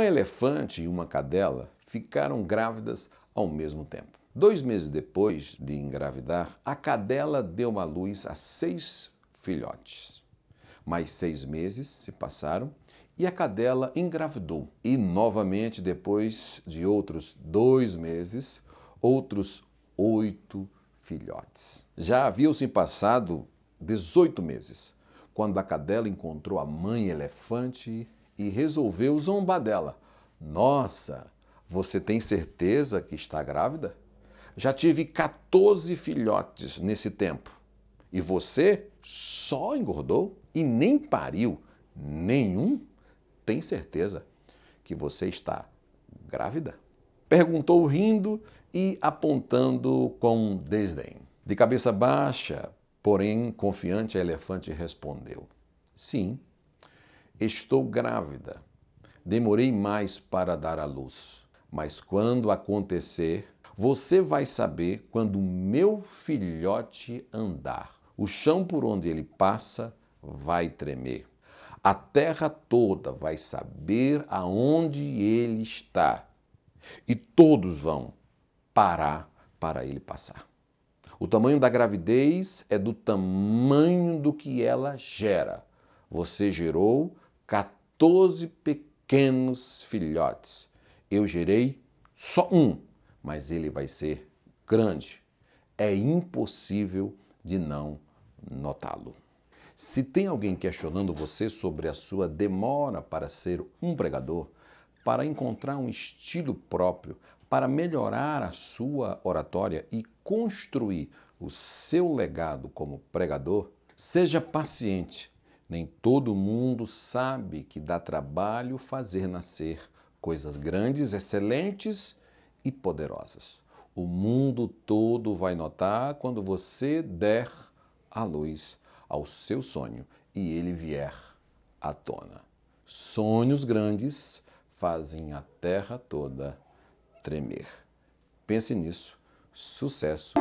Um elefante e uma cadela ficaram grávidas ao mesmo tempo. Dois meses depois de engravidar, a cadela deu à luz a seis filhotes. Mais seis meses se passaram e a cadela engravidou. E novamente, depois de outros dois meses, outros oito filhotes. Já haviam-se passado 18 meses, quando a cadela encontrou a mãe elefante e resolveu zombar dela. Nossa, você tem certeza que está grávida? Já tive 14 filhotes nesse tempo. E você só engordou e nem pariu nenhum? Tem certeza que você está grávida? Perguntou rindo e apontando com desdém. De cabeça baixa, porém confiante, a elefante respondeu: Sim, Estou grávida. Demorei mais para dar à luz. Mas quando acontecer, você vai saber quando o meu filhote andar. O chão por onde ele passa vai tremer. A terra toda vai saber aonde ele está. E todos vão parar para ele passar. O tamanho da gravidez é do tamanho do que ela gera. Você gerou 14 pequenos filhotes. Eu gerei só um, mas ele vai ser grande. É impossível de não notá-lo. Se tem alguém questionando você sobre a sua demora para ser um pregador, para encontrar um estilo próprio, para melhorar a sua oratória e construir o seu legado como pregador, seja paciente, nem todo mundo sabe que dá trabalho fazer nascer coisas grandes, excelentes e poderosas. O mundo todo vai notar quando você der a luz ao seu sonho e ele vier à tona. Sonhos grandes fazem a terra toda tremer. Pense nisso. Sucesso!